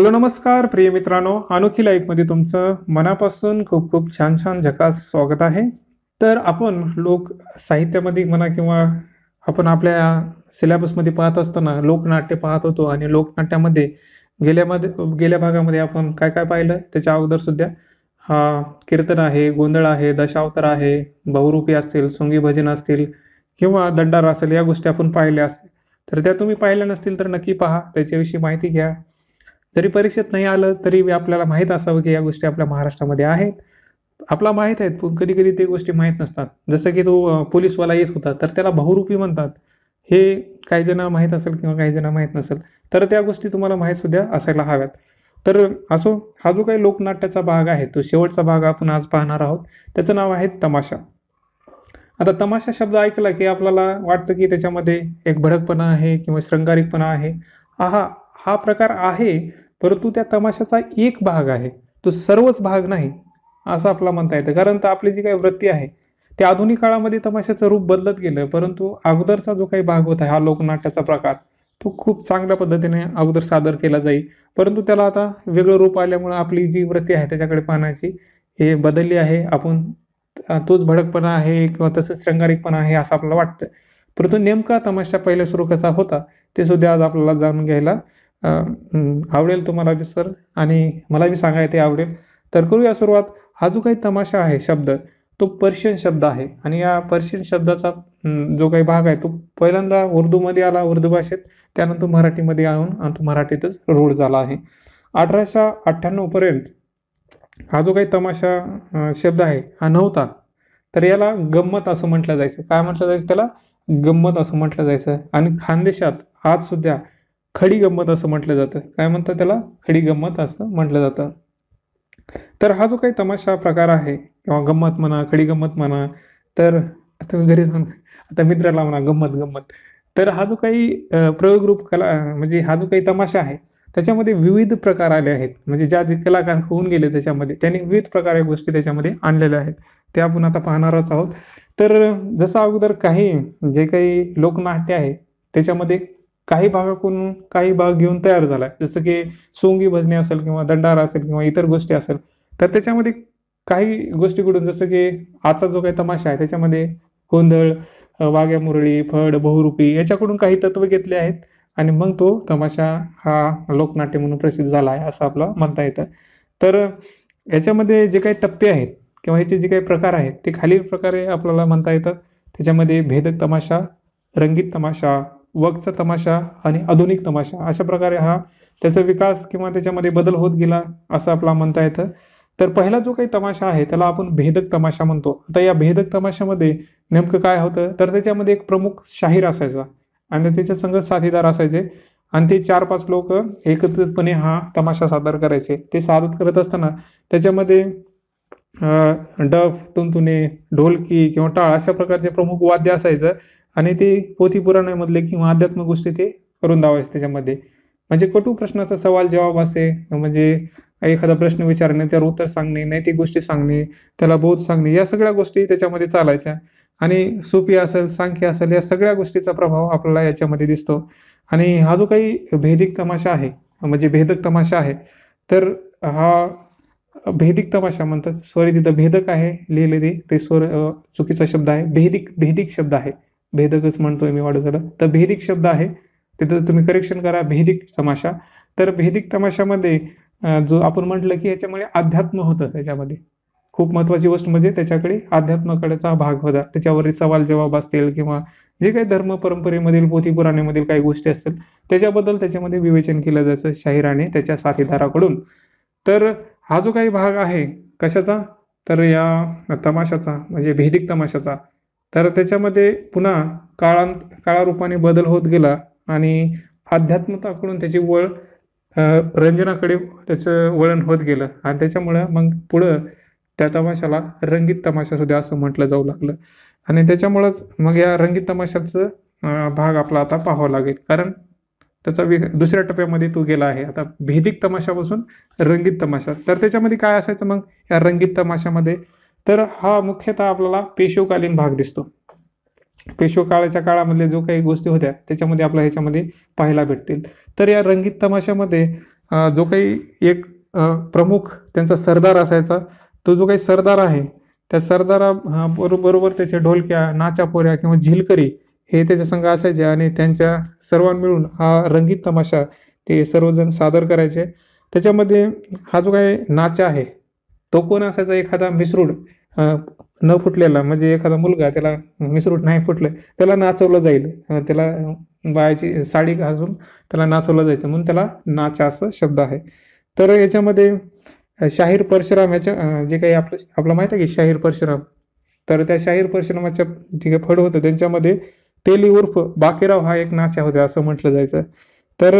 hello नमस्कार प्रिय मित्रांनो अनोखी लाईफमध्ये तुमचं मनापासून खूप खूप छान छान झकास स्वागत आहे तर आपण लोक साहित्यामध्ये म्हणा किंवा आपण आपल्या सिलेबसमध्ये पाहत असताना लोकनाट्य पाहत होतो आणि लोकनाट्यामध्ये गेल्यामध्ये गेल्या भागामध्ये आपण काय काय पाहिलं त्याच्या अगोदर सुद्धा हा कीर्तन आहे गोंधळ आहे दशावतार आहे बहुरूपी असतील सुंगी भजन असतील किंवा दंडार असेल या गोष्टी आपण पाहिल्या असतील तर त्या तुम्ही पाहिल्या नसतील तर नक्की पहा त्याच्याविषयी माहिती घ्या जरी परीक्षेत नाही आलं तरी आपल्याला माहीत असावं की या गोष्टी आपल्या महाराष्ट्रामध्ये आहेत आपला माहीत आहेत पण कधी कधी ते गोष्टी माहीत नसतात जसं की तो पोलीसवाला येत होता तर त्याला बहुरूपी म्हणतात हे काही जणांना माहीत असेल किंवा काही जणांना माहीत नसेल तर त्या गोष्टी तुम्हाला माहीत सुद्धा असायला हव्यात तर असो हा जो काही लोकनाट्याचा भाग आहे तो शेवटचा भाग आपण आज पाहणार आहोत त्याचं नाव आहे तमाशा आता तमाशा शब्द ऐकला की आपल्याला वाटतं की त्याच्यामध्ये एक भडकपणा आहे किंवा श्रंगारिकपणा आहे आहा हा प्रकार आहे परंतु त्या तमाशाचा एक भाग आहे तो सर्वच भाग नाही असं आपला म्हणता येतं कारण तर आपली जी काही वृत्ती आहे ते आधुनिक काळामध्ये तमाशाचं रूप बदलत गेलं परंतु अगोदरचा जो काही भाग होता हा लोकनाट्याचा प्रकार तो खूप चांगल्या पद्धतीने अगोदर सादर केला जाई परंतु त्याला आता वेगळं रूप आल्यामुळं आपली जी वृत्ती आहे त्याच्याकडे पाहण्याची हे बदलली आहे आपण तोच भडकपणा आहे किंवा तसंच श्रंगारिकपणा आहे असं आपल्याला वाटतं परंतु नेमका तमाशा पहिले सुरू कसा होता ते सुद्धा आज आपल्याला जाणून घ्यायला आवडेल तुम्हाला की सर आणि मला बी सांगायला ते आवडेल तर करूया सुरुवात हा जो काही तमाशा आहे शब्द तो पर्शियन शब्द आहे आणि या पर्शियन शब्दाचा जो काही भाग आहे तो पहिल्यांदा उर्दूमध्ये आला उर्दू भाषेत त्यानंतर मराठीमध्ये आणून आणि तो मराठीतच रूढ झाला आहे अठराशे अठ्ठ्याण्णवपर्यंत हा जो काही तमाशा शब्द आहे हा नव्हता तर याला गंमत असं म्हटलं जायचं काय म्हटलं जायचं त्याला गंमत असं म्हटलं जायचं आणि खानदेशात आज सुद्धा खडी गंमत असं म्हटलं जातं काय म्हणतात त्याला खडी गंमत असं म्हटलं जातं तर हा जो काही तमाशा प्रकार आहे किंवा गंमत म्हणा खडी गंमत म्हणा तर आता घरी जाऊन आता मित्राला म्हणा गंमत गंमत तर हा जो काही प्रयोगरूप कला म्हणजे हा जो काही तमाशा आहे त्याच्यामध्ये विविध प्रकार आले आहेत म्हणजे ज्या जे कलाकार होऊन गेले त्याच्यामध्ये त्यांनी विविध प्रकारे गोष्टी त्याच्यामध्ये आणलेल्या आहेत ते आपण आता पाहणारच आहोत तर जसं अगोदर काही जे काही लोकनाट्य आहे त्याच्यामध्ये काही भागाकडून काही भाग घेऊन तयार झाला आहे जसं की सोंगी भजने असेल किंवा दंडारा असेल किंवा इतर गोष्टी असेल तर त्याच्यामध्ये काही गोष्टीकडून जसं की आजचा जो काही तमाशा आहे त्याच्यामध्ये गोंधळ वाघ्या मुरळी फड बहुरूपी याच्याकडून काही तत्त्व घेतले आहेत आणि मग तो तमाशा हा लोकनाट्य म्हणून प्रसिद्ध झाला आहे असं आपलं म्हणता येतं तर याच्यामध्ये जे काही टप्पे आहेत किंवा याचे जे काही प्रकार आहेत ते खालील प्रकारे आपल्याला म्हणता येतात त्याच्यामध्ये भेदक तमाशा रंगीत तमाशा वक्तचा तमाशा आणि आधुनिक तमाशा अशा प्रकारे हा त्याचा विकास किंवा त्याच्यामध्ये बदल होत गेला असं आपला म्हणता येतं तर पहिला जो काही तमाशा आहे त्याला आपण भेदक तमाशा म्हणतो आता या भेदक तमाशामध्ये नेमकं काय होतं तर त्याच्यामध्ये एक प्रमुख शाहीर असायचा आणि त्याच्या संघ साथीदार असायचे आणि ते चार पाच लोक एकत्रितपणे हा तमाशा सादर करायचे ते सादर करत असताना त्याच्यामध्ये डफ तुंतुने ढोलकी किंवा टाळ अशा प्रकारचे प्रमुख वाद्य असायचं आणि ते पोथी पुराणामधले किंवा अध्यात्म गोष्टी ते करून दावायचे त्याच्यामध्ये म्हणजे कटू प्रश्नाचा सवाल जवाब असे म्हणजे एखादा प्रश्न विचारणे त्यावर उत्तर सांगणे नैतिक गोष्टी सांगणे त्याला बोध सांगणे या सगळ्या गोष्टी त्याच्यामध्ये चालायच्या आणि सोपी असेल सांख्य असेल या सगळ्या गोष्टीचा प्रभाव आपल्याला याच्यामध्ये दिसतो आणि हा जो काही भेदिक तमाशा आहे म्हणजे भेदक तमाशा आहे तर हा भेदिक तमाशा म्हणतात सॉरी तिथं भेदक आहे लिहिलेली ते स्वर चुकीचा शब्द आहे भेदिक भेदिक शब्द आहे भेदकच म्हणतोय मी वाढू झालं तर भेदिक शब्द आहे तिथं तुम्ही करेक्शन करा भेदिक तमाशा तर भेदिक तमाशामध्ये जो आपण म्हटलं की याच्यामुळे अध्यात्म होतं त्याच्यामध्ये खूप महत्वाची गोष्ट म्हणजे त्याच्याकडे अध्यात्माकडचा भाग होता त्याच्यावरील सवाल जवाब असतील किंवा जे काही धर्म परंपरेमधील पोथी पुराणेमधील काही गोष्टी असतील त्याच्याबद्दल त्याच्यामध्ये विवेचन केलं जायचं शाहिराने त्याच्या साथीदाराकडून तर हा जो काही भाग आहे कशाचा तर या तमाशाचा म्हणजे भेदिक तमाशाचा तर त्याच्यामध्ये पुन्हा काळांत काळारूपाने बदल होत गेला आणि आध्यात्मताकडून त्याची वळ रंजनाकडे त्याचं वळण होत गेलं आणि त्याच्यामुळं मग पुढं त्या तमाशाला रंगीत तमाशा सुद्धा असं म्हटलं जाऊ लागलं आणि त्याच्यामुळंच मग या रंगीत तमाशाचं भाग आपला आता पाहावा लागेल कारण त्याचा वि दुसऱ्या टप्प्यामध्ये तो गेला आहे आता भेदिक तमाशापासून रंगीत तमाशा तर त्याच्यामध्ये काय असायचं मग या रंगीत तमाशामध्ये तर हा मुख्यतः आपल्याला पेशवकालीन भाग दिसतो पेशवकाळाच्या काळामधले जो काही गोष्टी होत्या त्याच्यामध्ये आपल्या ह्याच्यामध्ये पाहायला भेटतील तर या रंगीत तमाशामध्ये जो काही एक प्रमुख त्यांचा सरदार असायचा तो जो काही सरदार आहे त्या सरदारा बरोबर त्याचे ढोलक्या नाचापोऱ्या किंवा झिलकरी हे त्याच्या संघ असायचे आणि त्यांच्या सर्वां मिळून हा रंगीत तमाशा ते सर्वजण सादर करायचे त्याच्यामध्ये हा जो काही नाचा आहे तो कोण असायचा एखादा मिसरूड न फुटलेला म्हणजे एखादा मुलगा त्याला मिसरूड नाही फुटलं त्याला नाचवलं जाईल त्याला बायाची साडी घासून त्याला नाचवलं जायचं म्हणून त्याला नाचा असं शब्द आहे तर याच्यामध्ये शाहीर परशुराम याच्या जे काही आपलं आपलं माहीत आहे की शाहीर परशुराम तर त्या शाहीर परशुरामाच्या जे काही फड होतं त्यांच्यामध्ये तेली उर्फ बाकीराव हा एक नाचा होता असं म्हटलं जायचं तर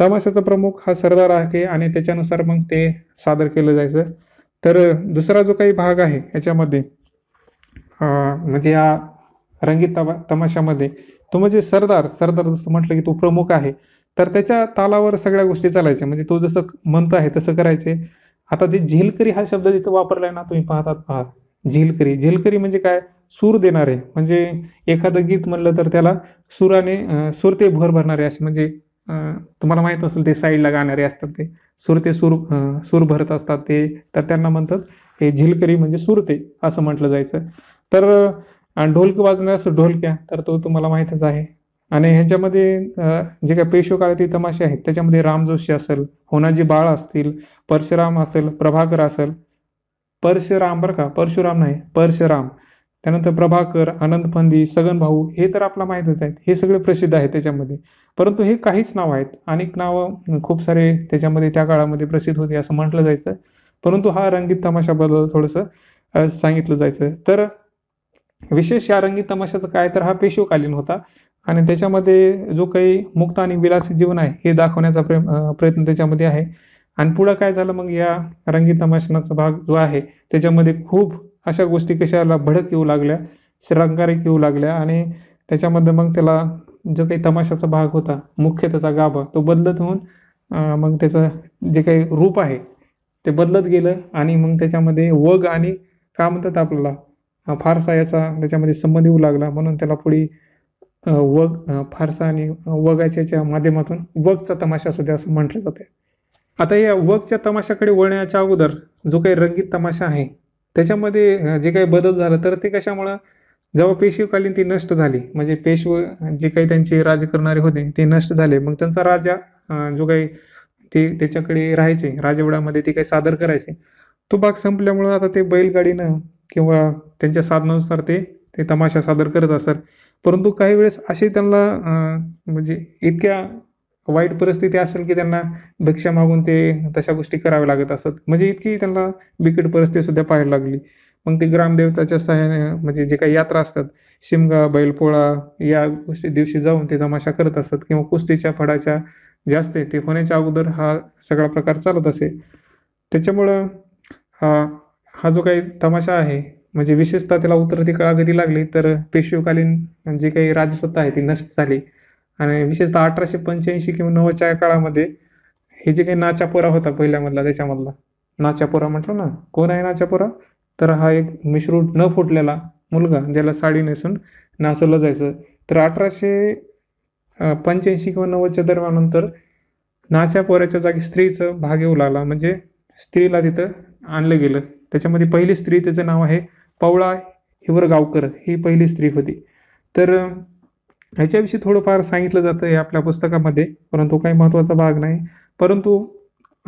तमाशाचा प्रमुख हा सरदार आहे आणि त्याच्यानुसार मग ते सादर केलं जायचं तर दुसरा जो काही भाग आहे याच्यामध्ये म्हणजे या रंगीत तमा तमाशामध्ये तो म्हणजे सरदार सरदार जसं म्हटलं की तो प्रमुख आहे तर त्याच्या तालावर सगळ्या गोष्टी चालायच्या म्हणजे तो जसं म्हणतो आहे तसं करायचे आता जे झेलकरी हा शब्द जिथं वापरलाय ना तुम्ही पाहतात पहा झेलकरी झेलकरी म्हणजे काय सूर देणारे म्हणजे एखादं गीत म्हणलं तर त्याला सुराने सुरते भर भरणारे असे म्हणजे तुम्हाला माहीत असेल ते साईडला गाणारे असतात ते सुरते सूर सूर भरत असतात ते तर त्यांना म्हणतात हे झिलकरी म्हणजे सुरते असं म्हटलं जायचं तर ढोलक वाजण्यास ढोलक्या तर तो तुम्हाला माहीतच आहे आणि ह्याच्यामध्ये जे काही काळातील तमाशे आहेत त्याच्यामध्ये राम जोशी असेल होनाजी बाळ असतील परशुराम असेल प्रभाकर असेल परशुराम बरं का परशुराम नाही परशुराम त्यानंतर प्रभाकर आनंद फंदी सगन भाऊ हे तर आपला माहीतच आहेत हे सगळे प्रसिद्ध आहेत त्याच्यामध्ये परंतु हे काहीच नावं आहेत अनेक नावं खूप सारे त्याच्यामध्ये त्या काळामध्ये प्रसिद्ध होते असं म्हटलं जायचं परंतु हा रंगीत तमाशाबद्दल थोडंसं सांगितलं जायचं तर विशेष या रंगीत तमाशाचं काय तर हा पेशवकालीन होता आणि त्याच्यामध्ये जो काही मुक्त आणि विलासी जीवन आहे हे दाखवण्याचा प्रेम प्रयत्न त्याच्यामध्ये आहे आणि पुढं काय झालं मग या रंगीत तमाशनाचा भाग जो आहे त्याच्यामध्ये खूप अशा गोष्टी कशाला भडक येऊ लागल्या श्रंगारिक येऊ लागल्या आणि त्याच्यामध्ये मग त्याला जो काही तमाशाचा भाग होता मुख्य त्याचा गाभा तो बदलत होऊन मग त्याचं जे काही रूप आहे ते बदलत गेलं आणि मग त्याच्यामध्ये वग आणि का म्हणतात आपल्याला फारसा याचा त्याच्यामध्ये संबंध येऊ लागला म्हणून त्याला पुढे वग फारसा आणि वगाच्या माध्यमातून वगचा तमाशा सुद्धा असं म्हटलं जाते आता या वगच्या तमाशाकडे वळण्याच्या अगोदर जो काही रंगीत तमाशा आहे त्याच्यामध्ये जे काही बदल झाला तर ते कशामुळं जेव्हा पेशवकालीन ती नष्ट झाली म्हणजे पेशव जे काही त्यांचे राज्य करणारे होते ते नष्ट झाले मग त्यांचा राजा जो काही ते त्याच्याकडे राहायचे राजवडामध्ये ते काही सादर करायचे तो भाग संपल्यामुळं आता ते बैलगाडीनं किंवा त्यांच्या साधनानुसार ते ते तमाशा सादर करत असतात परंतु काही वेळेस असे त्यांना म्हणजे इतक्या वाईट परिस्थिती असेल की त्यांना भिक्षा मागून ते तशा गोष्टी कराव्या लागत असत म्हणजे इतकी त्यांना बिकट परिस्थिती सुद्धा पाहायला लागली मग ते ग्रामदेवताच्या सहाय्याने म्हणजे जे काही यात्रा असतात शिमगा बैलपोळा या गोष्टी दिवशी जाऊन ते तमाशा करत असत किंवा कुस्तीच्या फडाच्या जास्त असते ते होण्याच्या अगोदर हा सगळा प्रकार चालत असे त्याच्यामुळं हा हा जो काही तमाशा आहे म्हणजे विशेषतः त्याला उतरती कळागती लागली तर पेशवकालीन जे काही राजसत्ता आहे ती नष्ट झाली आणि विशेषतः अठराशे पंच्याऐंशी किंवा नव्वदच्या काळामध्ये हे जे काही नाचापोरा होता पहिल्यामधला त्याच्यामधला नाचापोरा म्हटलं ना कोण आहे नाचापोरा तर हा एक मिश्रू न फुटलेला मुलगा ज्याला साडी नेसून नाचवलं जायचं तर अठराशे पंच्याऐंशी किंवा नव्वदच्या दरम्यानंतर नाचापोऱ्याच्या जागी स्त्रीचं भाग येऊ लागला म्हणजे स्त्रीला तिथं आणलं गेलं त्याच्यामध्ये पहिली स्त्री त्याचं नाव आहे पवळा हिवर गावकर ही पहिली स्त्री होती तर ह्याच्याविषयी थोडंफार सांगितलं जातं आहे आपल्या पुस्तकामध्ये परंतु काही महत्त्वाचा भाग नाही परंतु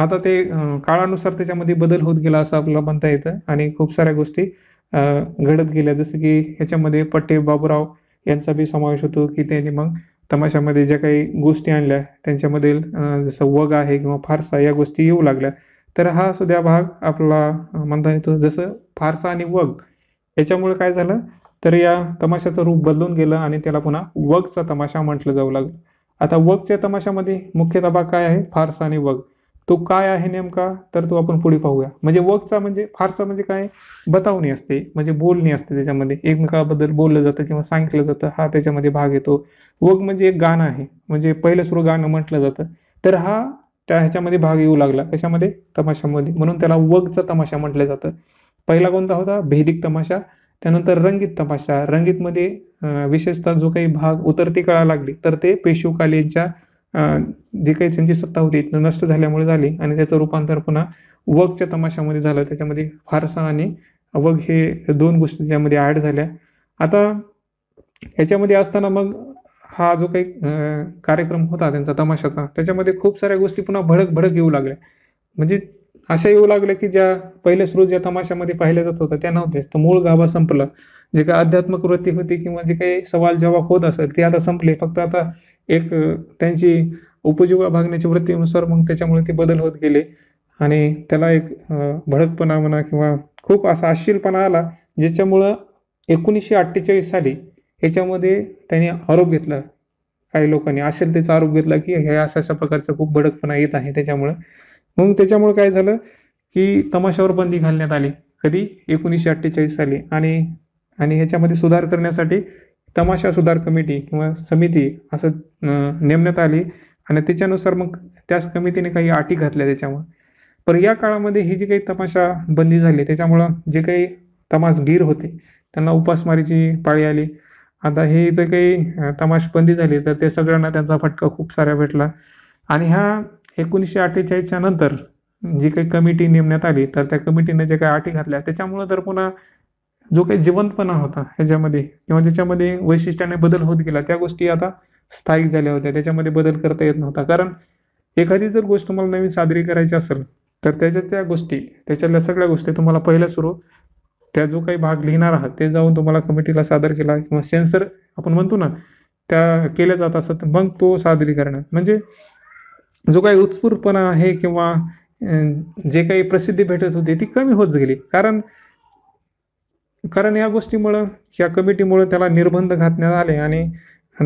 आता ते काळानुसार त्याच्यामध्ये बदल होत गेला असं आपल्याला म्हणता येतं आणि खूप साऱ्या गोष्टी घडत गेल्या जसं की ह्याच्यामध्ये पट्टे बाबूराव यांचा बी समावेश होतो की त्यांनी मग तमाशामध्ये ज्या काही गोष्टी आणल्या त्यांच्यामधील जसं वग आहे किंवा फारसा या गोष्टी येऊ लागल्या तर हा सुद्धा भाग आपला म्हणता येतो जसं फारसा आणि वग याच्यामुळे काय झालं तर या तमाशाचं रूप बदलून गेलं आणि त्याला पुन्हा वगचा तमाशा म्हटलं जाऊ लागलं आता वगच्या तमाशामध्ये मुख्य दबा काय आहे फारसा आणि वग तो काय आहे नेमका तर तो आपण पुढे पाहूया म्हणजे वगचा म्हणजे फारसा म्हणजे काय बतावणी असते म्हणजे बोलणी असते त्याच्यामध्ये एकमेकाबद्दल बोललं जातं किंवा सांगितलं जातं हा त्याच्यामध्ये भाग येतो वग म्हणजे एक गाणं आहे म्हणजे पहिलं सुरू गाणं म्हटलं जातं तर हा त्या ह्याच्यामध्ये भाग येऊ लागला कशामध्ये तमाशामध्ये म्हणून त्याला वगचा तमाशा म्हटलं जातं पहिला कोणता होता भेदिक तमाशा त्यानंतर रंगीत रंगीत रंगीतमध्ये विशेषतः जो काही भाग उतरती कळा लागली तर ते पेशूकालीच्या जी काही त्यांची सत्ता होती नष्ट झाल्यामुळे झाली आणि त्याचं रूपांतर पुन्हा वगच्या तमाशामध्ये झालं त्याच्यामध्ये फारसा आणि वग हे दोन गोष्टी त्यामध्ये ॲड झाल्या आता याच्यामध्ये असताना मग हा जो काही कार्यक्रम होता त्यांचा तमाशाचा त्याच्यामध्ये खूप साऱ्या गोष्टी पुन्हा भडक भडक येऊ लागल्या म्हणजे अशा येऊ लागल्या की ज्या पहिले स्रोत ज्या तमाशामध्ये पाहिल्या जात होत्या त्या नव्हत्याच तर मूळ गाभा संपला जे काही अध्यात्मक वृत्ती होती किंवा जे काही सवाल जेव्हा होत असेल ते आता संपले फक्त आता एक त्यांची उपजीवा भागण्याच्या वृत्तीनुसार मग त्याच्यामुळे ते बदल होत गेले आणि त्याला एक भडकपणा म्हणा किंवा खूप असा आश्चिलपणा आला ज्याच्यामुळं एकोणीसशे अठ्ठेचाळीस साली ह्याच्यामध्ये त्याने आरोप घेतला काही लोकांनी असेल त्याचा आरोप घेतला की हे अशा अशा प्रकारचा खूप भडकपणा येत आहे त्याच्यामुळं मग त्याच्यामुळे काय झालं की तमाशावर बंदी घालण्यात आली कधी एकोणीसशे अठ्ठेचाळीस साली आणि आणि ह्याच्यामध्ये सुधार करण्यासाठी तमाशा सुधार कमिटी किंवा समिती असं नेमण्यात आली आणि त्याच्यानुसार मग त्याच कमिटीने काही अटी घातल्या त्याच्यामुळं पर या काळामध्ये ही जी काही तमाशा बंदी झाली त्याच्यामुळं जे काही तमासगीर होते त्यांना उपासमारीची पाळी आली आता हे जे काही बंदी झाली तर ते सगळ्यांना त्यांचा फटका खूप साऱ्या भेटला आणि ह्या एकोणीसशे अठ्ठेचाळीसच्या नंतर जी काही कमिटी नेमण्यात आली तर त्या कमिटीने जे काही अटी घातल्या त्याच्यामुळं तर पुन्हा जो काही जिवंतपणा होता ह्याच्यामध्ये किंवा ज्याच्यामध्ये वैशिष्ट्याने बदल होत गेला त्या गोष्टी आता स्थायिक झाल्या होत्या त्याच्यामध्ये बदल करता येत नव्हता कारण एखादी जर गोष्ट तुम्हाला नवीन सादरी करायची असेल तर त्याच्या त्या गोष्टी त्याच्यातल्या सगळ्या गोष्टी तुम्हाला पहिल्या सुरू त्या जो काही भाग लिहिणार आहात ते जाऊन तुम्हाला कमिटीला सादर केला किंवा सेन्सर आपण म्हणतो ना त्या केल्या जात असत मग तो सादरीकरण म्हणजे जो काही उत्स्फूर्तपणा आहे किंवा जे काही प्रसिद्धी भेटत होती ती कमी होत गेली कारण कारण या गोष्टीमुळं या कमिटीमुळं त्याला निर्बंध घातण्यात आले आणि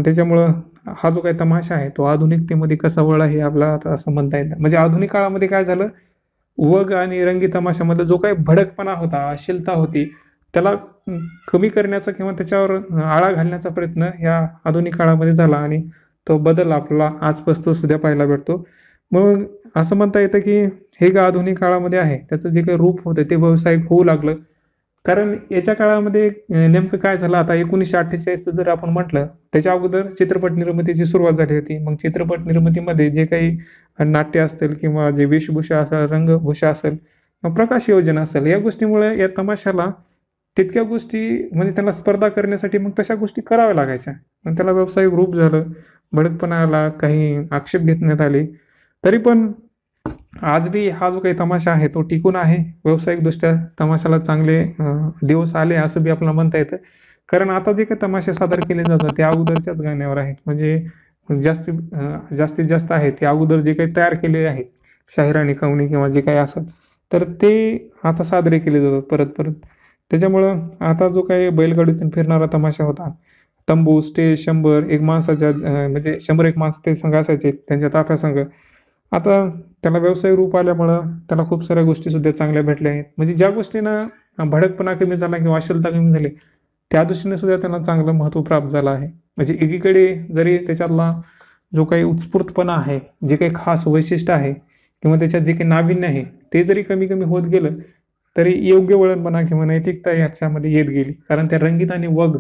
त्याच्यामुळं हा जो काही तमाशा आहे तो आधुनिकतेमध्ये कसा वळला हे आपला आता असं म्हणता येतं म्हणजे आधुनिक काळामध्ये काय झालं वग आणि रंगी तमाशामध्ये जो काही भडकपणा होता अशीलता होती त्याला कमी करण्याचा किंवा त्याच्यावर आळा घालण्याचा प्रयत्न या आधुनिक काळामध्ये झाला आणि तो बदल आपला आजपासून सुद्धा पाहायला भेटतो मग असं म्हणता येतं की हे गा आधुनिक काळामध्ये आहे त्याचं जे काही रूप होतं ते व्यावसायिक होऊ लागलं कारण याच्या काळामध्ये नेमकं काय झालं आता एकोणीसशे अठ्ठेचाळीसचं जर आपण म्हटलं त्याच्या अगोदर चित्रपट निर्मितीची सुरुवात झाली होती मग चित्रपट निर्मितीमध्ये जे काही नाट्य असतील किंवा जे वेशभूषा असेल रंगभूषा असेल प्रकाश योजना असेल या गोष्टीमुळे या तमाशाला तितक्या गोष्टी म्हणजे त्यांना स्पर्धा करण्यासाठी मग तशा गोष्टी कराव्या लागायच्या मग त्याला व्यावसायिक रूप झालं भडकपणाला काही आक्षेप घेण्यात आले तरी पण आज बी हा जो काही तमाशा आहे तो टिकून आहे व्यावसायिकदृष्ट्या तमाशाला चांगले दिवस आले असं बी आपल्याला म्हणता येतं कारण आता जे काही तमाशे सादर केले जातात ते अगोदरच्याच गाण्यावर आहेत म्हणजे जास्ती जास्तीत जास्त आहे ते अगोदर जे काही तयार केलेले आहेत शाहिराणी कवणी किंवा जे काही असत तर ते आता सादरे केले जातात परत परत त्याच्यामुळं आता जो काही बैलगाडीतून फिरणारा तमाशा होता तंबू स्टेज शंभर एक माणसाच्या म्हणजे शंभर एक माणसं ते संघ असायचे त्यांच्या ताफ्या संघ आता त्याला व्यावसायिक रूप आल्यामुळं त्याला खूप साऱ्या गोष्टीसुद्धा चांगल्या भेटल्या आहेत म्हणजे ज्या गोष्टीनं भडकपणा कमी झाला किंवा अश्लता कमी झाली त्या दृष्टीने सुद्धा त्यांना चांगलं महत्त्व प्राप्त झालं आहे म्हणजे एकीकडे जरी त्याच्यातला जो काही उत्स्फूर्तपणा आहे जे काही खास वैशिष्ट्य आहे किंवा त्याच्यात जे काही नाविन्य आहे ते जरी कमी कमी होत गेलं तरी योग्य वळणपणा किंवा नैतिकता याच्यामध्ये येत गेली कारण त्या रंगीत आणि वग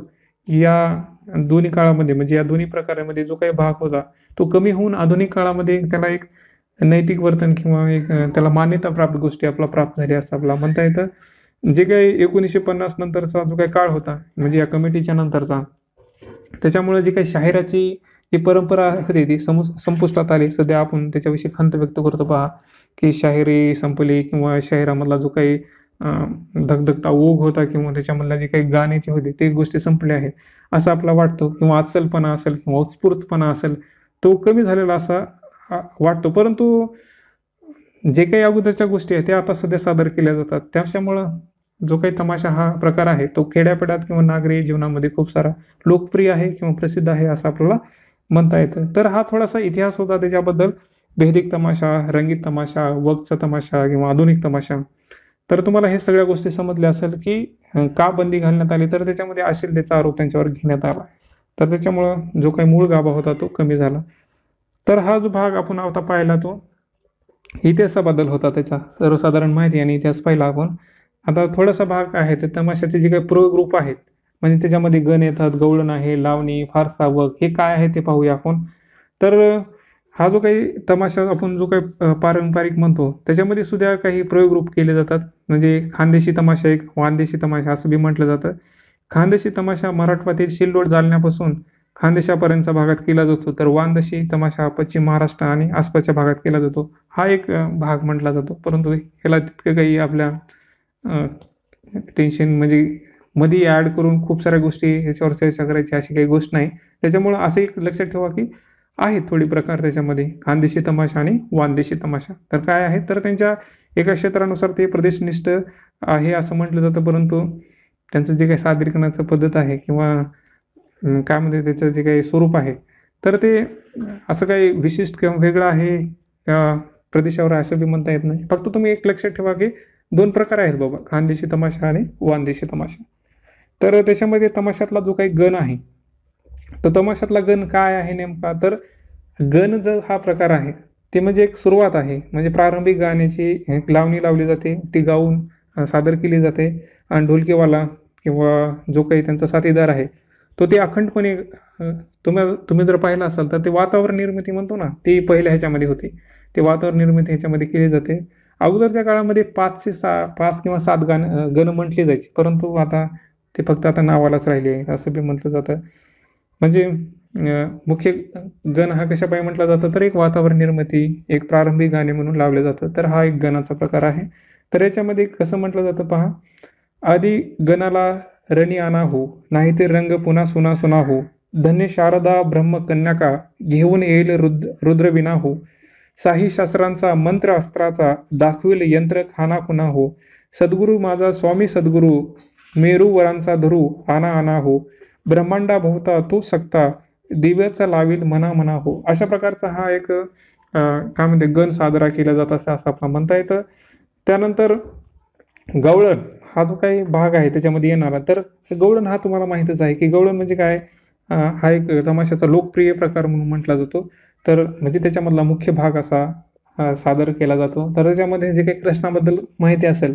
या दोन्ही काळामध्ये म्हणजे या दोन्ही प्रकारामध्ये जो काही भाग होता तो कमी होऊन आधुनिक काळामध्ये त्याला एक नैतिक वर्तन किंवा एक त्याला मान्यता प्राप्त गोष्टी आपला प्राप्त झाली असं आपला म्हणता येतं जे काही एकोणीसशे पन्नास नंतरचा जो काही काळ होता म्हणजे या कमिटीच्या नंतरचा त्याच्यामुळे जी काही शाहिराची जी परंपरा होती ती समु संपुष्टात आली सध्या आपण त्याच्याविषयी खंत व्यक्त करतो पहा की शाहिरी संपली किंवा शाहिरामधला जो काही धगधगता ओघ होता किंवा त्याच्यामधल्या जे काही गाण्याचे होते ते गोष्टी संपल्या आहेत असं आपला वाटतो किंवा आचलपणा असेल किंवा उत्स्फूर्तपणा असेल तो कमी झालेला असा वाटतो परंतु जे काही अगोदरच्या गोष्टी आहेत त्या आता सध्या सादर केल्या जातात त्याच्यामुळं जो काही तमाशा हा प्रकार आहे तो खेड्यापेड्यात किंवा नागरी जीवनामध्ये खूप सारा लोकप्रिय आहे किंवा प्रसिद्ध आहे असं आपल्याला म्हणता येतं तर हा थोडासा इतिहास होता त्याच्याबद्दल भेदिक तमाशा रंगीत तमाशा वक्तचा तमाशा किंवा आधुनिक तमाशा तर तुम्हाला हे सगळ्या गोष्टी समजल्या असेल की का बंदी घालण्यात आली तर त्याच्यामध्ये त्याचा आरोप त्यांच्यावर घेण्यात आला तर त्याच्यामुळं जो काही मूळ गाभा होता तो कमी झाला तर हा जो भाग आपण आता पाहिला तो इतिहासा बदल होता त्याचा सर्वसाधारण माहिती आणि इतिहास पाहिला आपण आता थोडासा भाग आहे ते तमाशाचे जे काही प्रयोग रूप आहेत म्हणजे त्याच्यामध्ये गण येतात गवळण आहे लावणी फारसावक हे काय आहे ते पाहूया आपण तर हा जो काही तमाशा आपण जो काही पारंपरिक म्हणतो त्याच्यामध्ये सुद्धा काही प्रयोगरूप केले जातात म्हणजे खानदेशी तमाशा एक वानदेशी तमाशा असं बी म्हटलं जातं खानदेशी तमाशा मराठवातील शिल्लोड जालण्यापासून खानदेशापर्यंतचा भागात केला जातो तर वानदेशी तमाशा पश्चिम महाराष्ट्र आणि आसपासच्या भागात केला जातो हा एक भाग म्हटला जातो परंतु ह्याला तितकं काही आपल्या टेन्शन म्हणजे मध्ये ॲड करून खूप साऱ्या गोष्टी ह्याच्यावर चर्चा करायची अशी काही गोष्ट नाही त्याच्यामुळं असं एक लक्षात ठेवा की आहेत थोडी प्रकार त्याच्यामध्ये खानदेशी तमाशा आणि वानदेशी तमाशा तर काय आहे तर त्यांच्या एका क्षेत्रानुसार ते प्रदेशनिष्ठ आहे असं म्हटलं जातं परंतु त्यांचं जे काही सादरीकरणाचं पद्धत आहे किंवा काय म्हणते त्याचं जे काही स्वरूप आहे तर ते असं काही विशिष्ट किंवा वेगळं आहे प्रदेशावर असं बी म्हणता येत नाही फक्त तुम्ही एक लक्षात ठेवा की दोन प्रकार आहेत बाबा खानदेशी तमाशा आणि वानदेशी तमाशा तर त्याच्यामध्ये तमाशातला जो काही गण आहे तर तमाशातला गण काय आहे नेमका तर गण ज हा प्रकार आहे ते म्हणजे एक सुरुवात आहे म्हणजे प्रारंभिक गाण्याची लावणी लावली जाते ती गाऊन सादर केली जाते आणि ढोलकीवाला किंवा जो काही त्यांचा साथीदार आहे तो ते अखंडपणे तुम्ही तुम्ही जर पाहिलं असाल तर ते वातावरण निर्मिती म्हणतो ना ते पहिल्या ह्याच्यामध्ये होते ते वातावरण निर्मिती ह्याच्यामध्ये केली जाते अगोदरच्या काळामध्ये पाचशे सा पाच किंवा सात गाणं गण म्हटली जायची परंतु आता ते फक्त आता नावालाच राहिले असं बी म्हटलं जातं म्हणजे मुख्य गण हा कशापायी म्हटला जातो तर एक वातावरण निर्मिती एक प्रारंभिक गाणे म्हणून लावले जातं तर हा एक गणाचा प्रकार आहे तर याच्यामध्ये कसं म्हटलं जातं पहा आधी गणाला रणी आना हो नाही ते रंग पुन्हा सुना सुना हो धन्य शारदा ब्रह्म कन्याका घेऊन येईल रुद्र रुद्रविना हो साही शास्त्रांचा मंत्र अस्त्राचा दाखविल यंत्र खाना खुना हो सद्गुरू माझा स्वामी सद्गुरु मेरू वरांचा धरू आना आना हो ब्रह्मांडा भोवता तो सक्ता दिव्याचा लावील मना मना हो अशा प्रकारचा हा एक काय म्हणते गण साजरा केला जात असं असं आपला म्हणता येतं त्यानंतर गवळण हा जो काही भाग आहे त्याच्यामध्ये येणारा तर गवळण हा तुम्हाला माहितच आहे की गवळण म्हणजे काय हा एक तमाशाचा लोकप्रिय प्रकार म्हणून म्हटला जातो तर म्हणजे त्याच्यामधला मुख्य भाग असा सादर केला जातो तर त्याच्यामध्ये जे काही कृष्णाबद्दल माहिती असेल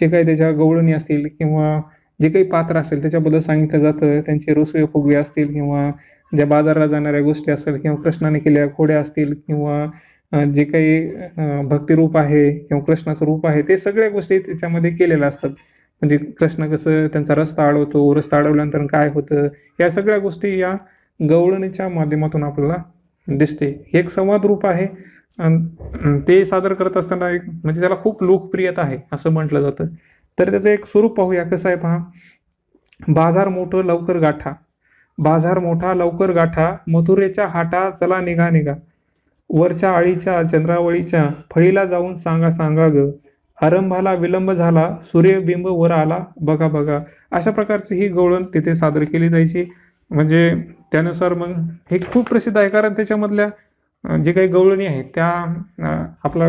जे काही त्याच्या गवळणी असतील किंवा जे काही पात्र असेल त्याच्याबद्दल सांगितलं जातं त्यांचे रोसवे फुगवे असतील किंवा ज्या बाजाराला जाणाऱ्या गोष्टी असतील किंवा कृष्णाने केलेल्या खोड्या असतील किंवा जे काही भक्तिरूप आहे किंवा कृष्णाचं रूप आहे ते सगळ्या गोष्टी त्याच्यामध्ये केलेल्या असतात म्हणजे कृष्ण कसं त्यांचा रस्ता अडवतो रस्ता अडवल्यानंतर काय होतं या सगळ्या गोष्टी या गवळणीच्या माध्यमातून आपल्याला दिसते एक संवाद रूप आहे ते सादर करत असताना एक म्हणजे त्याला खूप लोकप्रियता आहे असं म्हटलं जातं तर त्याचं एक स्वरूप पाहूया कसं आहे पहा बाजार मोठं लवकर गाठा बाजार मोठा लवकर गाठा मथुरेच्या हाटा चला निघा निघा वरच्या आळीच्या चंद्रावळीच्या फळीला जाऊन सांगा सांगा ग आरंभाला विलंब झाला सूर्यबिंब वर आला बघा बघा अशा प्रकारची ही गवळण तिथे सादर केली जायची म्हणजे त्यानुसार मग हे खूप प्रसिद्ध आहे कारण त्याच्यामधल्या जे काही गवळणी आहेत त्या आपला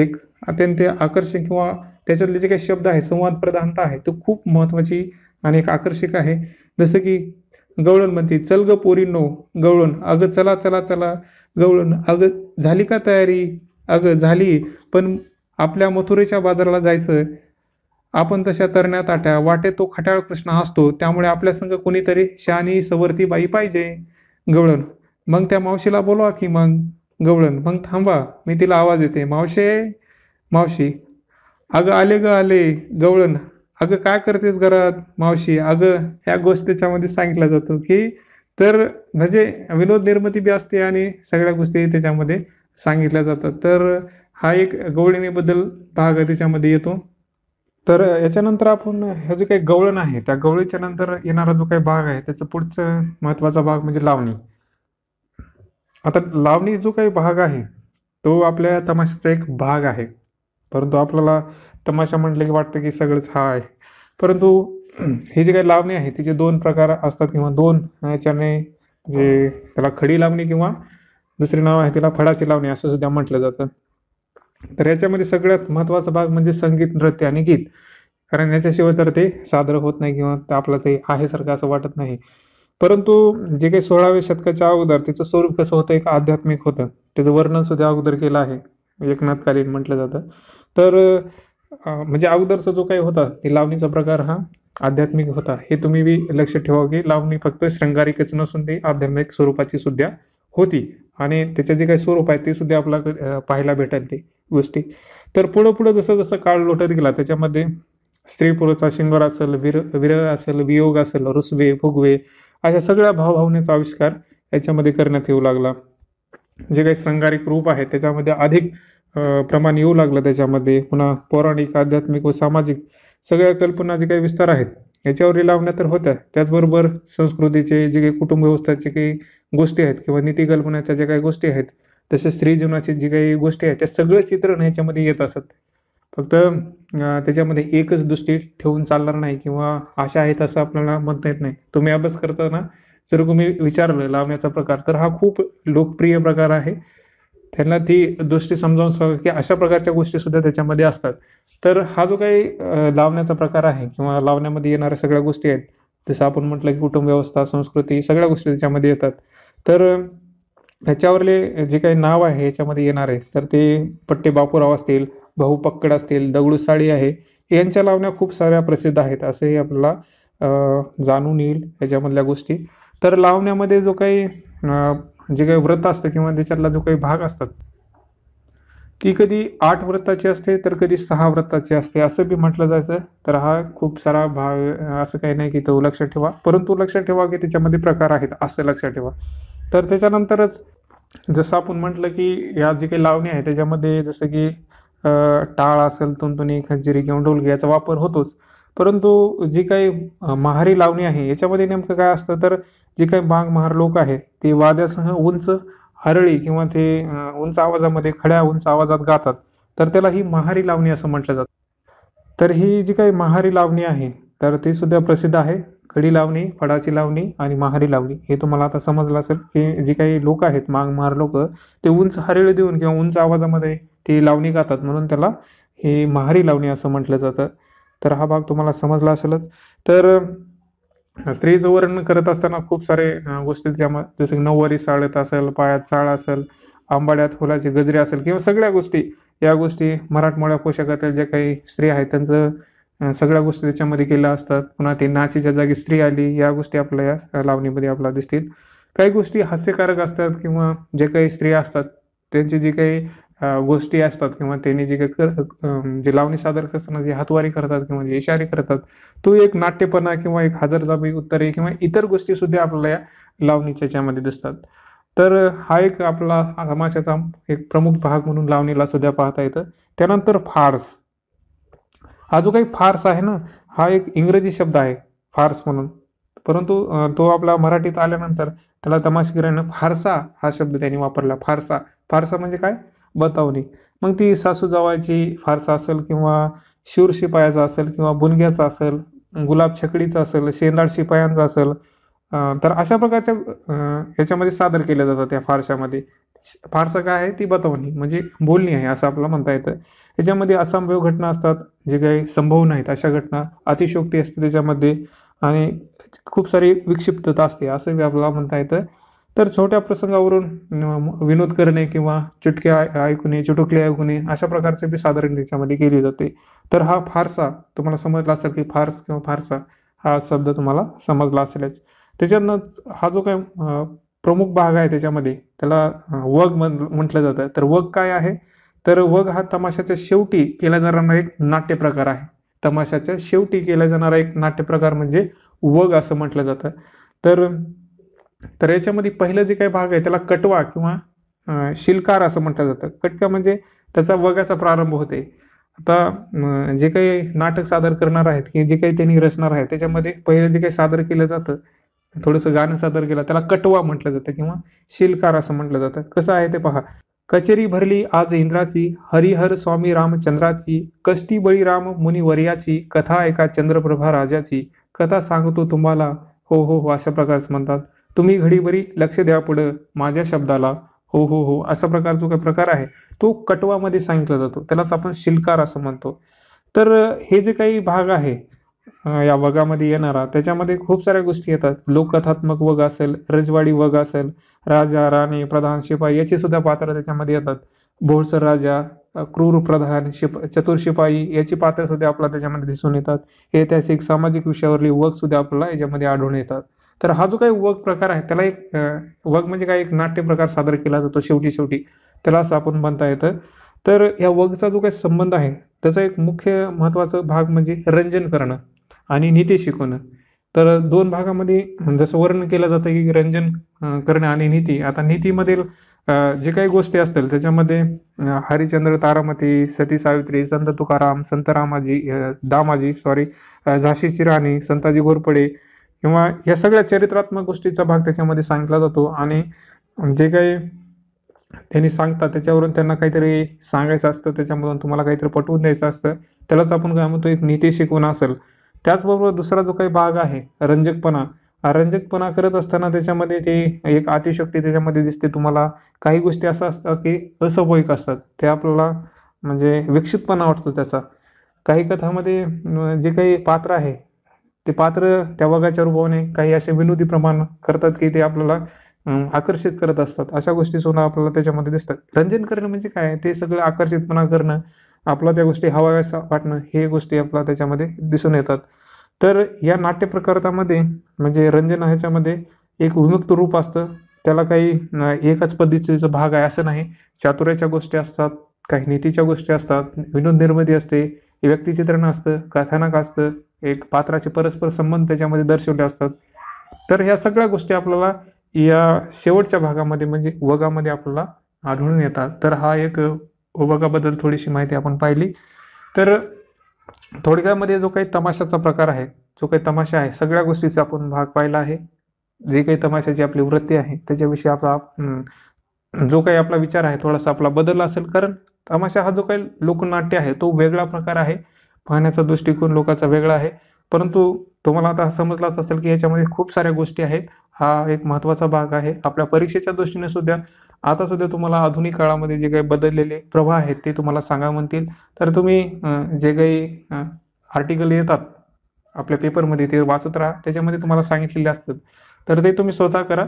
एक अत्यंत आकर्षक किंवा त्याच्यातले जे काही शब्द आहे संवाद प्रधानता आहे तो खूप महत्त्वाची आणि एक आकर्षक आहे जसं की गवळण म्हणते चल ग पोरींनो गवळण अगं चला चला चला गवळण अगं झाली का तयारी अगं झाली पण आपल्या मथुरेच्या बाजाराला जायचं आपण तशा तरण्या ताट्या वाटे तो खटाळ कृष्ण असतो त्यामुळे आपल्या संग कोणीतरी शानी सवर्ती बाई पाहिजे गवळण मग त्या मावशीला बोलवा की मग गवळण मग थांबा मी तिला आवाज येते मावशे मावशी अगं आले ग आले गवळण अगं काय करतेस घरात मावशी अगं ह्या गोष्ट त्याच्यामध्ये सांगितलं जातो की तर म्हणजे विनोद निर्मिती बी असते आणि सगळ्या गोष्टी त्याच्यामध्ये सांगितल्या जातात तर हा एक गवळणीबद्दल भाग त्याच्यामध्ये येतो तर याच्यानंतर आपण ह्या जो काही गवळण आहे त्या गवळीच्या नंतर येणारा जो काही भाग आहे त्याचा पुढचं महत्त्वाचा भाग म्हणजे लावणी आता लावणी जो काही भाग आहे तो आपल्या तमाशाचा एक भाग आहे परंतु आपल्याला तमाशा म्हटलं की वाटतं की सगळंच हा आहे परंतु हे जे काही लावणी आहे तिचे दोन प्रकार असतात किंवा दोन याच्याने जे त्याला खडी लावणी किंवा दुसरे नाव आहे तिला फळाची लावणी असं सुद्धा म्हटलं जातं तर याच्यामध्ये सगळ्यात महत्त्वाचा भाग म्हणजे संगीत नृत्य आणि गीत कारण याच्याशिवाय तर ते सादर होत नाही किंवा आपलं ते आहे सारखं असं वाटत नाही परंतु जे काही सोळाव्या शतकाच्या अगोदर त्याचं स्वरूप कसं होतं एक आध्यात्मिक होतं त्याचं वर्णन सुद्धा अगोदर केलं आहे एकनाथकालीन म्हटलं जातं तर म्हणजे अगोदरचा जो काही होता ते लावणीचा प्रकार हा आध्यात्मिक होता हे तुम्ही बी लक्ष ठेवा की लावणी फक्त श्रृंगारिकच नसून ती आध्यात्मिक स्वरूपाची सुद्धा होती आणि त्याचे जे काही स्वरूप आहे ते सुद्धा आपल्याला पाहायला भेटेल ते गोष्टी तर पुढं पुढं जसं जसं काळ लोटत गेला त्याच्यामध्ये स्त्री पुरुषा शिंगर असेल विर विरह असेल वियोग असेल रुसवे भोगवे अशा सगळ्या भावभावनेचा आविष्कार याच्यामध्ये करण्यात येऊ लागला जे काही श्रंगारिक रूप आहे त्याच्यामध्ये अधिक प्रमाण येऊ लागलं त्याच्यामध्ये पुन्हा पौराणिक आध्यात्मिक व सामाजिक सगळ्या कल्पना जे काही विस्तार आहेत याच्यावर लावण्या तर होत्या त्याचबरोबर संस्कृतीचे जे काही कुटुंब व्यवस्थाचे काही गोष्टी आहेत किंवा कल्पनाच्या ज्या काही गोष्टी आहेत तसेच स्त्री जीवनाचे जी काही गोष्टी आहेत त्या सगळं चित्रण ह्याच्यामध्ये येत असत फक्त त्याच्यामध्ये एकच दृष्टी ठेवून चालणार नाही किंवा आशा आहेत असं आपल्याला म्हणता येत नाही तुम्ही अभ्यास करताना जर तुम्ही विचारलं लावण्याचा प्रकार तर हा खूप लोकप्रिय प्रकार आहे त्यांना ती दृष्टी समजावून सांगा की अशा प्रकारच्या गोष्टीसुद्धा त्याच्यामध्ये असतात तर हा जो काही लावण्याचा प्रकार आहे किंवा लावण्यामध्ये येणाऱ्या सगळ्या गोष्टी आहेत जसं आपण म्हटलं की कुटुंब व्यवस्था संस्कृती सगळ्या गोष्टी त्याच्यामध्ये येतात तर ह्याच्यावरले जे काही नाव आहे याच्यामध्ये येणारे तर ते पट्टे बापूराव असतील भाऊ पक्कड असतील दगडू साळी आहे यांच्या लावण्या खूप साऱ्या प्रसिद्ध आहेत असंही आपल्याला जाणून येईल याच्यामधल्या गोष्टी तर लावण्यामध्ये जो काही जे काही व्रत असतं किंवा त्याच्यातला जो काही भाग असतात ती कधी आठ व्रताची असते तर कधी सहा व्रताची असते असं बी म्हटलं जायचं तर हा खूप सारा भाग असं काही नाही की तो लक्षात ठेवा परंतु लक्षात ठेवा की त्याच्यामध्ये प्रकार आहेत असं लक्षात ठेवा तर त्याच्यानंतरच जसं आपण म्हटलं की या जी काही लावणी आहे त्याच्यामध्ये जसं की टाळ असेल तुणतुणी खंजिरी किंवा ढोलकी याचा वापर होतोच परंतु जी काही महारी लावणी आहे याच्यामध्ये नेमकं काय असतं तर जे काही महार लोक आहेत ते वाद्यासह उंच हरळी किंवा ते उंच आवाजामध्ये खड्या उंच आवाजात गातात तर त्याला ही महारी लावणी असं म्हटलं जातं तर ही जी काही महारी लावणी आहे तर ती सुद्धा प्रसिद्ध आहे खडी लावणी फडाची लावणी आणि महारी लावणी हे तुम्हाला आता समजलं असेल की जी काही लोक आहेत महार लोक ते उंच हरिळ देऊन किंवा उंच आवाजामध्ये ती लावणी गातात म्हणून त्याला हे महारी लावणी असं म्हटलं जातं तर हा भाग तुम्हाला समजला असेलच तर स्त्रीचं वर्णन करत असताना खूप सारे गोष्टी त्यामध्ये जसं नऊवारी साळत असेल पायात चाळ असेल आंबाड्यात फुलाची गजरे असेल किंवा सगळ्या गोष्टी या गोष्टी मराठमोळ्या पोशाखातील ज्या काही स्त्री आहेत त्यांचं सगळ्या गोष्टी त्याच्यामध्ये केल्या असतात पुन्हा ते नाचीच्या जागी स्त्री आली या गोष्टी आपल्या या लावणीमध्ये आपल्याला दिसतील काही गोष्टी हास्यकारक असतात किंवा जे काही स्त्रिया असतात त्यांची जी काही गोष्टी असतात किंवा त्यांनी जे काही जे लावणी सादर करताना जे हातवारी करतात किंवा जे इशारे करतात तो एक नाट्यपणा किंवा एक हजरजाबी उत्तरे किंवा इतर गोष्टी सुद्धा आपल्याला या लावणीच्या याच्यामध्ये दिसतात तर हा एक आपला तमाशाचा एक प्रमुख भाग म्हणून लावणीला सुद्धा पाहता येतं त्यानंतर फार्स हा जो काही फार्स आहे ना हा एक इंग्रजी शब्द आहे फार्स म्हणून परंतु तो आपला मराठीत आल्यानंतर त्याला तमाशगिरानं फारसा हा शब्द त्यांनी वापरला फारसा फारसा म्हणजे काय बतावली मग ती सासू जावायची फारसा असेल किंवा शूर शिपायाचा असेल किंवा बुनग्याचा असेल गुलाब छकडीचा असेल शेंदाळ शिपायांचा असेल तर अशा प्रकारच्या ह्याच्यामध्ये सादर केल्या जातात त्या फारशामध्ये फारसा काय आहे ती बतावणी म्हणजे बोलणी आहे असं आपलं म्हणता येतं त्याच्यामध्ये असंभव घटना असतात जे काही संभव नाहीत अशा घटना अतिशोक्ती असते त्याच्यामध्ये आणि खूप सारी विक्षिप्तता असते असं आपल्याला म्हणता येतं तर छोट्या प्रसंगावरून विनोद करणे किंवा चुटके ऐकणे चुटुकले ऐकणे अशा प्रकारचे बी साधारण त्याच्यामध्ये केली जाते तर हा फारसा तुम्हाला समजला असेल की फारस किंवा फारसा हा शब्द तुम्हाला समजला असेलच त्याच्यातनंच हा जो काय प्रमुख भाग आहे त्याच्यामध्ये त्याला वग म्हटलं जातं तर वग काय आहे तर वग हा तमाशाच्या शेवटी केला जाणारा एक नाट्य प्रकार आहे तमाशाच्या शेवटी केला जाणारा एक नाट्य प्रकार म्हणजे वग असं म्हटलं जातं तर तर याच्यामध्ये पहिलं जे काही भाग आहे त्याला कटवा किंवा शिलकार असं म्हटलं जातं कटका म्हणजे त्याचा वगाचा प्रारंभ होते आता जे काही नाटक सादर करणार आहेत की जे काही त्यांनी रचणार आहेत त्याच्यामध्ये पहिलं जे काही सादर केलं जातं थोडंसं गाणं सादर केलं त्याला कटवा म्हटलं जातं किंवा शिलकार असं म्हटलं जातं कसं आहे ते पहा कचेरी भरली आज इंद्राची हरिहर स्वामी रामचंद्राची कष्टी बळीराम मुनिवर्याची कथा एका चंद्रप्रभा राजाची कथा सांगतो तुम्हाला हो हो हो अशा प्रकारचं म्हणतात तुम्ही घडीभरी लक्ष द्या पुढं माझ्या शब्दाला हो हो हो असा प्रकार जो काही प्रकार आहे तो कटवामध्ये सांगितला जातो त्यालाच आपण शिलकार असं म्हणतो तर हे जे काही भाग आहे या वगामध्ये येणारा त्याच्यामध्ये खूप साऱ्या गोष्टी येतात लोककथात्मक वग असेल रजवाडी वग असेल राजा राणी प्रधान शिपाई याची सुद्धा पात्र त्याच्यामध्ये येतात भोळसर राजा क्रूर प्रधान शिप चतुर शिपाई याची पात्र सुद्धा आपल्याला त्याच्यामध्ये दिसून येतात ऐतिहासिक सामाजिक विषयावरली वग सुद्धा आपल्याला याच्यामध्ये आढळून येतात तर हा जो काही वग प्रकार आहे त्याला एक वग म्हणजे काय एक नाट्य प्रकार सादर केला जातो शेवटी शेवटी त्याला असं आपण म्हणता येतं तर या वगचा जो काही संबंध आहे त्याचा एक मुख्य महत्त्वाचा भाग म्हणजे रंजन करणं आणि नीती शिकवणं तर दोन भागामध्ये जसं वर्णन केलं जातं की रंजन करणं आणि नीती आता नीतीमधील जे काही गोष्टी असतील त्याच्यामध्ये हरिचंद्र तारामती सती सावित्री संत तुकाराम संत रामाजी दामाजी सॉरी झाशीची राणी संताजी घोरपडे किंवा या सगळ्या चरित्रात्मक गोष्टीचा भाग त्याच्यामध्ये सांगितला जातो आणि जे काही त्यांनी सांगतात त्याच्यावरून त्यांना काहीतरी सांगायचं असतं त्याच्यामधून तुम्हाला काहीतरी पटवून द्यायचं असतं त्यालाच आपण काय म्हणतो एक नीती शिकवून असेल त्याचबरोबर दुसरा जो काही भाग आहे रंजकपणा रंजकपणा करत असताना त्याच्यामध्ये ते एक अतिशक्ती त्याच्यामध्ये दिसते तुम्हाला काही गोष्टी असं असतात की असवयिक असतात ते आपल्याला म्हणजे विकसितपणा वाटतो त्याचा काही कथामध्ये जे काही पात्र आहे ते पात्र त्या वगाच्या रूपाने काही असे विनोदी प्रमाण करतात की ते आपल्याला आकर्षित करत असतात अशा गोष्टी सुद्धा आपल्याला त्याच्यामध्ये दिसतात रंजन करणं म्हणजे काय ते सगळं आकर्षितपणा करणं आपला त्या गोष्टी हवाव्यासा वाटणं हे गोष्टी आपल्याला त्याच्यामध्ये दिसून येतात तर या नाट्य म्हणजे रंजन ह्याच्यामध्ये एक विमुक्त रूप असतं त्याला काही एकाच पद्धतीचा भाग आहे असं नाही चातुर्याच्या गोष्टी असतात काही नीतीच्या गोष्टी असतात विनोद निर्मिती असते व्यक्तिचित्रण असतं कथानक असतं एक पात्राचे परस्पर संबंध त्याच्यामध्ये दर्शवले असतात तर ह्या सगळ्या गोष्टी आपल्याला या शेवटच्या भागामध्ये म्हणजे वगामध्ये आपल्याला आढळून येतात तर हा एक वगाबद्दल थोडीशी माहिती आपण पाहिली तर थोडक्यामध्ये जो काही तमाशाचा प्रकार आहे जो काही तमाशा आहे सगळ्या गोष्टीचा आपण भाग पाहिला आहे जे काही तमाशाची आपली वृत्ती आहे त्याच्याविषयी आपला जो काही आपला विचार आहे थोडासा आपला बदल असेल कारण तमाशा हा जो काही लोकनाट्य आहे तो वेगळा प्रकार आहे पाहण्याचा दृष्टिकोन लोकांचा वेगळा आहे परंतु तुम्हाला आता समजलाच असेल की याच्यामध्ये खूप साऱ्या गोष्टी आहेत हा एक महत्त्वाचा भाग आहे आपल्या परीक्षेच्या दृष्टीने सुद्धा आता सुद्धा तुम्हाला आधुनिक काळामध्ये जे काही बदललेले प्रवाह आहेत ते तुम्हाला सांगा म्हणतील तर तुम्ही जे काही आर्टिकल येतात आपल्या पेपरमध्ये ते वाचत राहा त्याच्यामध्ये तुम्हाला सांगितलेले असतात तर ते तुम्ही स्वतः करा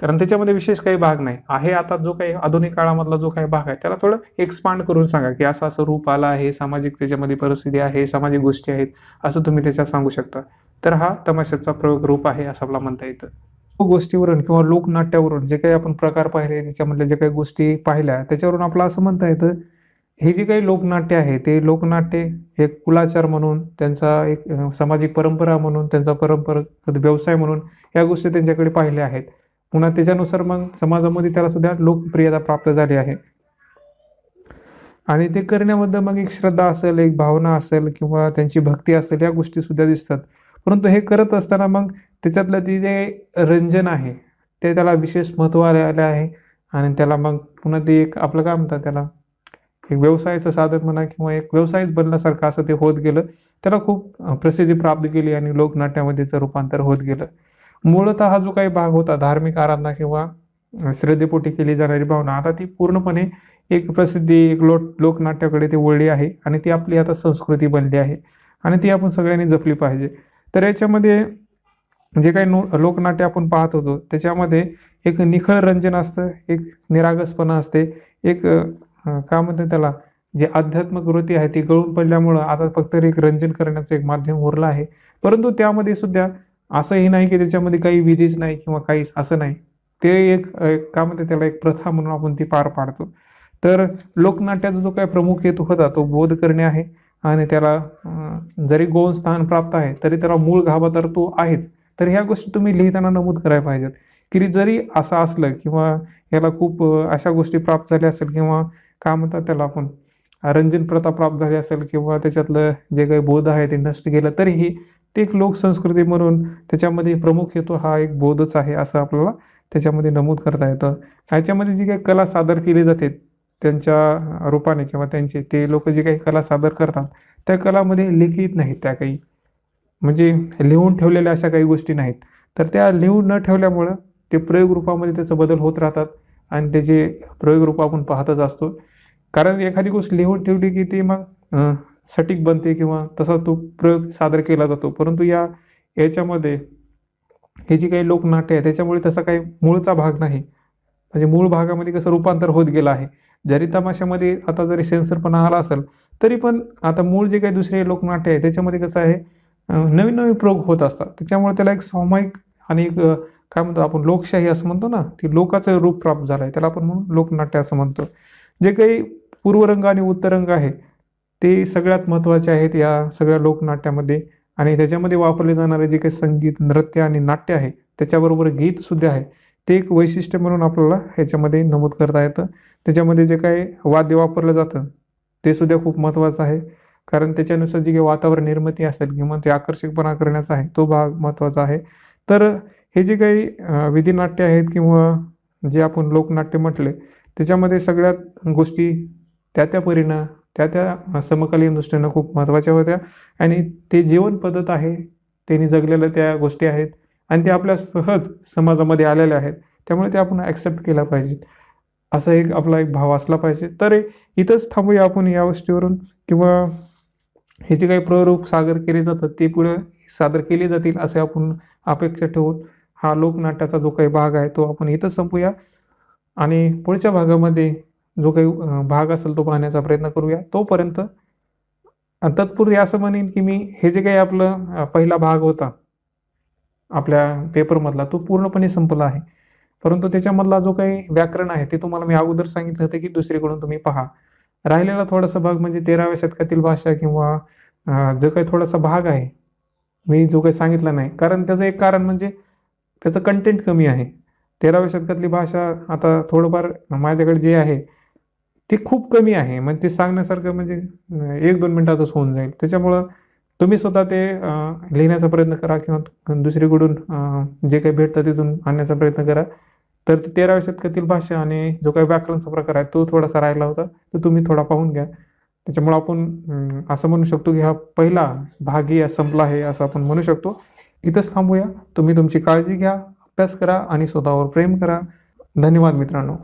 कारण त्याच्यामध्ये विशेष काही भाग नाही आहे आता जो काही आधुनिक काळामधला जो काही भाग आहे त्याला थोडं एक्सपांड करून सांगा की असं असं रूप आला आहे सामाजिक त्याच्यामध्ये परिस्थिती आहे सामाजिक गोष्टी आहेत असं तुम्ही त्याच्यात सांगू शकता तर हा तमाशाचा प्रयोग रूप आहे असं आपला म्हणता येतं गोष्टीवरून किंवा लोकनाट्यावरून जे काही आपण प्रकार पाहिले त्याच्यामधल्या जे काही गोष्टी पाहिल्या त्याच्यावरून आपलं असं म्हणता येतं हे जे काही लोकनाट्य आहे ते लोकनाट्य हे कुलाचार म्हणून त्यांचा एक सामाजिक परंपरा म्हणून त्यांचा परंपरा व्यवसाय म्हणून या गोष्टी त्यांच्याकडे पाहिल्या आहेत पुन्हा त्याच्यानुसार मग समाजामध्ये त्याला सुद्धा लोकप्रियता प्राप्त झाली आहे आणि ते करण्याबद्दल मग एक श्रद्धा असेल एक भावना असेल किंवा त्यांची भक्ती असेल या गोष्टी सुद्धा दिसतात परंतु हे करत असताना मग त्याच्यातलं ते जे रंजन आहे ते त्याला विशेष महत्व आले आहे आणि त्याला मग पुन्हा ते एक आपलं काय म्हणतात त्याला एक व्यवसायाचं साधन म्हणा किंवा एक व्यवसायच बनल्यासारखं असं ते होत गेलं त्याला खूप प्रसिद्धी प्राप्त केली आणि लोकनाट्यामध्येचं रूपांतर होत गेलं मूळत हा जो काही भाग होता धार्मिक आराधना किंवा श्रद्धेपोटी केली जाणारी भावना आता ती पूर्णपणे एक प्रसिद्धी एक लोट लोकनाट्याकडे ती वळली आहे आणि ती आपली आता संस्कृती बनली आहे आणि ती आपण सगळ्यांनी जपली पाहिजे तर याच्यामध्ये जे काही नो लोकनाट्य आपण पाहत होतो त्याच्यामध्ये एक निखळ रंजन असतं एक निरागसपणा असते एक काय म्हणते त्याला जे आध्यात्मिक वृत्ती आहे ती गळून पडल्यामुळं आता फक्त एक रंजन करण्याचं एक माध्यम उरलं आहे परंतु त्यामध्ये सुद्धा असंही नाही की त्याच्यामध्ये काही विधीच नाही किंवा काहीच असं नाही ते एक काय म्हणते त्याला एक प्रथा म्हणून आपण ती पार पाडतो तर लोकनाट्याचा जो काही प्रमुख हेतू होता तो बोध करणे आहे आणि त्याला जरी गौण स्थान प्राप्त आहे तरी त्याला मूळ घाबा तर तो आहेच तर ह्या गोष्टी तुम्ही लिहिताना नमूद करायला पाहिजेत की जरी असं असलं किंवा याला खूप अशा गोष्टी प्राप्त झाल्या असेल किंवा काय म्हणतात त्याला आपण रंजन प्रथा प्राप्त झाली असेल किंवा त्याच्यातलं जे काही बोध आहे ते नष्ट केलं तरीही ते एक लोकसंस्कृती म्हणून त्याच्यामध्ये प्रमुख येतो हा एक बोधच आहे असं आपल्याला त्याच्यामध्ये नमूद करता येतं ह्याच्यामध्ये जी काही कला सादर केली जाते त्यांच्या रूपाने किंवा त्यांचे ते लोक जे काही कला सादर करतात त्या कलामध्ये लिखित नाहीत त्या काही म्हणजे लिहून ठेवलेल्या अशा काही गोष्टी नाहीत तर त्या लिहून न ठेवल्यामुळं ते प्रयोग रूपामध्ये त्याचा बदल होत राहतात आणि त्याचे प्रयोग रूप आपण पाहतच असतो कारण एखादी गोष्ट लिहून ठेवली की ती मग सटीक बनते किंवा तसा तो प्रयोग सादर केला जातो परंतु या याच्यामध्ये हे जी काही लोकनाट्य आहे त्याच्यामुळे तसा काही मूळचा भाग नाही म्हणजे मूळ भागामध्ये कसं रूपांतर होत गेलं आहे जरी तमाशामध्ये आता जरी सेन्सरपणा आला असेल तरी पण आता मूळ जे काही दुसरे लोकनाट्य आहे त्याच्यामध्ये कसं आहे नवीन नवीन प्रयोग होत असतात त्याच्यामुळे त्याला एक सामायिक आणि एक काय म्हणतो आपण लोकशाही असं म्हणतो ना ती लोकाचं रूप प्राप्त झालं आहे त्याला आपण म्हणून लोकनाट्य असं म्हणतो जे काही पूर्वरंग आणि उत्तरंग आहे ते सगळ्यात महत्त्वाचे आहेत या सगळ्या लोकनाट्यामध्ये आणि त्याच्यामध्ये वापरले जाणारे जे काही संगीत नृत्य आणि नाट्य आहे त्याच्याबरोबर गीतसुद्धा आहे ते एक वैशिष्ट्य म्हणून आपल्याला ह्याच्यामध्ये नमूद करता येतं त्याच्यामध्ये जे काही वाद्य वापरलं जातं ते सुद्धा खूप महत्त्वाचं आहे कारण त्याच्यानुसार जी काही वातावरण निर्मिती असेल किंवा ते आकर्षकपणा करण्याचा आहे तो भाग महत्त्वाचा आहे तर हे जे काही विधीनाट्य आहेत किंवा जे आपण लोकनाट्य म्हटले त्याच्यामध्ये सगळ्यात गोष्टी त्या त्या परीनं त्या त्या समकालीन दृष्टीनं खूप महत्त्वाच्या होत्या आणि ते पद्धत आहे त्यांनी जगलेल्या त्या गोष्टी आहेत आणि ते आपल्या सहज समाजामध्ये आलेल्या आहेत त्यामुळे ते आपण ॲक्सेप्ट केल्या पाहिजेत असा एक आपला एक भाव असला पाहिजे तर इथंच थांबूया आपण या गोष्टीवरून किंवा हे जे काही प्ररूप सादर केले जातात ते पुढे सादर केले जातील असे आपण अपेक्षा ठेवून हा लोकनाट्याचा जो काही भाग आहे तो आपण इथंच संपूया आणि पुढच्या भागामध्ये जो काही भाग असेल तो पाहण्याचा प्रयत्न करूया तोपर्यंत तत्पूर्वी असं म्हणेन की मी हे जे काही आपलं पहिला भाग होता आपल्या पेपरमधला तो पूर्णपणे संपला आहे परंतु त्याच्यामधला जो काही व्याकरण आहे ते तुम्हाला मी अगोदर सांगितलं होतं की दुसरीकडून तुम्ही पहा राहिलेला थोडासा भाग म्हणजे तेराव्या शतकातील भाषा किंवा जो काही थोडासा भाग आहे मी जो काही सांगितला नाही कारण त्याचं एक कारण म्हणजे त्याचं कंटेंट कमी आहे तेराव्या शतकातली भाषा आता थोडंफार माझ्याकडे जे आहे ते खूप कमी आहे म्हणजे ते सांगण्यासारखं म्हणजे एक दोन मिनटातच होऊन जाईल त्याच्यामुळं तुम्ही स्वतः ते लिहिण्याचा प्रयत्न करा किंवा दुसरीकडून जे काही भेटतं तिथून आणण्याचा प्रयत्न करा तर ते तेराव्या शतकातील भाषा आणि जो काही व्याकरणचा प्रकार आहे तो थोडासा राहिला होता तो तुम्ही थोडा पाहून घ्या त्याच्यामुळं आपण असं म्हणू शकतो की हा पहिला भाग या संपला आहे असं आपण म्हणू शकतो इथंच थांबूया तुम्ही तुमची काळजी घ्या अभ्यास करा आणि स्वतःवर प्रेम करा धन्यवाद मित्रांनो